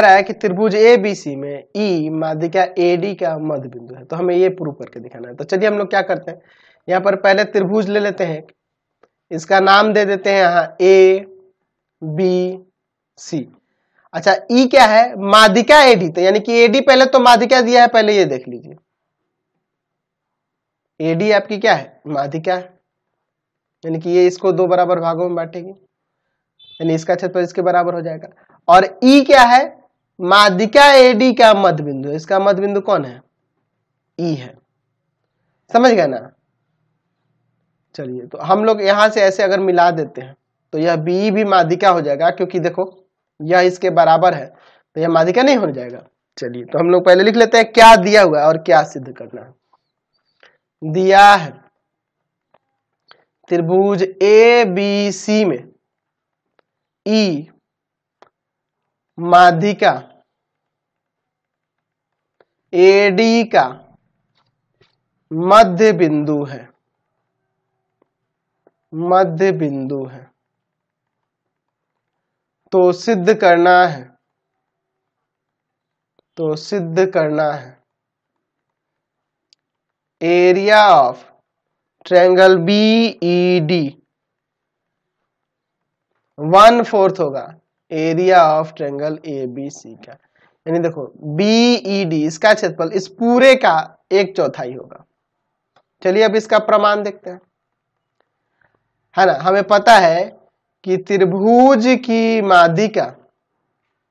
रहा है कि त्रिभुज ए बी सी में ई e, माध्यिका ए डी का मध्य बिंदु है तो हमें ये प्रूव करके दिखाना है तो चलिए हम लोग क्या करते हैं यहाँ पर पहले त्रिभुज ले लेते हैं इसका नाम दे देते हैं यहाँ ए बी सी अच्छा ई e क्या है माध्यिका ए डी तो यानी कि ए डी पहले तो माध्यिका दिया है पहले ये देख लीजिए ए डी आपकी क्या है माध्यिका है यानी कि ये इसको दो बराबर भागों में बांटेगी यानी इसका क्षेत्रफल इसके बराबर हो जाएगा और ई e क्या है माध्यिका एडी का मध्य बिंदु इसका मध्य बिंदु कौन है ई है समझ गए ना चलिए तो हम लोग यहां से ऐसे अगर मिला देते हैं तो यह बी भी माध्यिका हो जाएगा क्योंकि देखो यह इसके बराबर है तो यह माध्यिका नहीं हो जाएगा चलिए तो हम लोग पहले लिख लेते हैं क्या दिया हुआ है और क्या सिद्ध करना है दिया है त्रिभुज ए बी सी में ई माधिका एडी का मध्य बिंदु है मध्य बिंदु है तो सिद्ध करना है तो सिद्ध करना है area of triangle B E D one fourth होगा area of triangle A B C का यानी देखो बीई डी e, इसका क्षेत्रफल इस पूरे का एक चौथाई होगा चलिए अब इसका प्रमाण देखते हैं है ना हमें पता है कि त्रिभुज की माधिका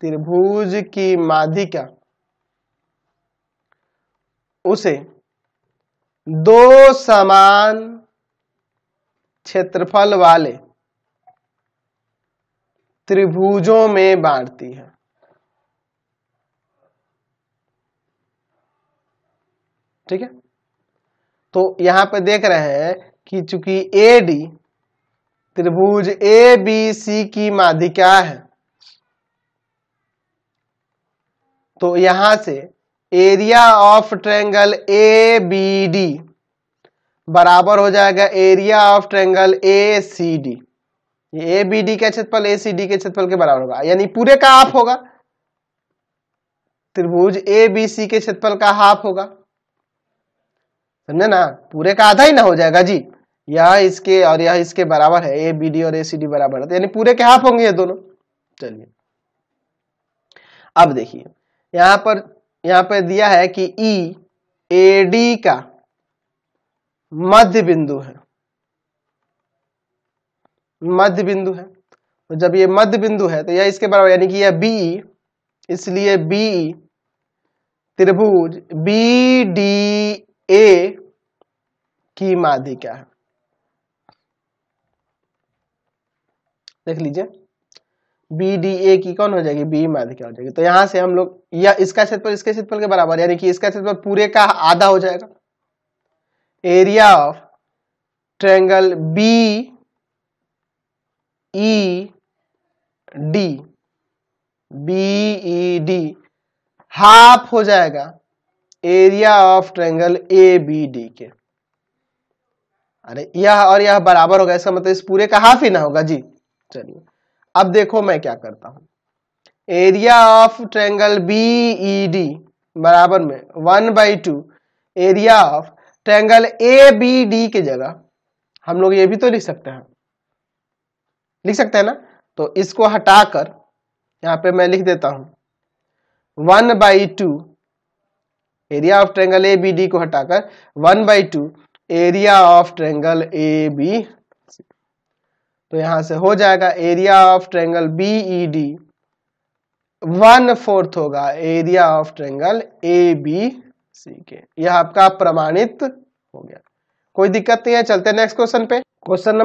त्रिभुज की माधिका उसे दो समान क्षेत्रफल वाले त्रिभुजों में बांटती है ठीक है तो यहां पर देख रहे हैं कि चूंकि ए डी त्रिभुज ए बी सी की माध्यिका है तो यहां से area of triangle A B D बराबर हो जाएगा area of triangle A C D ये ए बी डी का क्षेत्रफल ए सी डी के क्षेत्रफल के बराबर होगा यानी पूरे का हाफ होगा त्रिभुज ए बी सी के क्षेत्रफल का हाफ होगा समझे ना पूरे का आधा ही ना हो जाएगा जी यह इसके और यह इसके बराबर है ए बी डी और ए सी डी बराबर है तो यानी पूरे के हाफ होंगे ये दोनों चलिए अब देखिए यहां पर यहां पर दिया है कि ई ए डी का मध्य बिंदु है मध्य बिंदु है तो जब ये मध्य बिंदु है तो यह इसके बराबर यानी कि यह बी इसलिए बी त्रिभुज बी डी ए की माध्यिका है देख लीजिए बी डी ए की कौन हो जाएगी बी क्या हो जाएगी तो यहां से हम लोग या इसका क्षेत्रफल इसके क्षेत्रफल के बराबर यानी कि इसका क्षेत्रफल पूरे का आधा हो जाएगा area of triangle B E D B E D half हो जाएगा area of triangle A B D के अरे यह और यह बराबर होगा इसका मतलब इस पूरे का हाफ ही ना होगा जी चलिए अब देखो मैं क्या करता हूं area of B B E D बराबर में one by two area of triangle A B D की जगह हम लोग ये भी तो लिख सकते हैं लिख सकते हैं ना तो इसको हटाकर यहां पे मैं लिख देता हूं one by two area of triangle A B D को हटाकर one by two area of triangle A B तो यहां से हो जाएगा area of triangle B E D one fourth होगा area of triangle A B C के यह आपका प्रमाणित हो गया कोई दिक्कत नहीं है चलते नेक्स्ट क्वेश्चन पे क्वेश्चन नंबर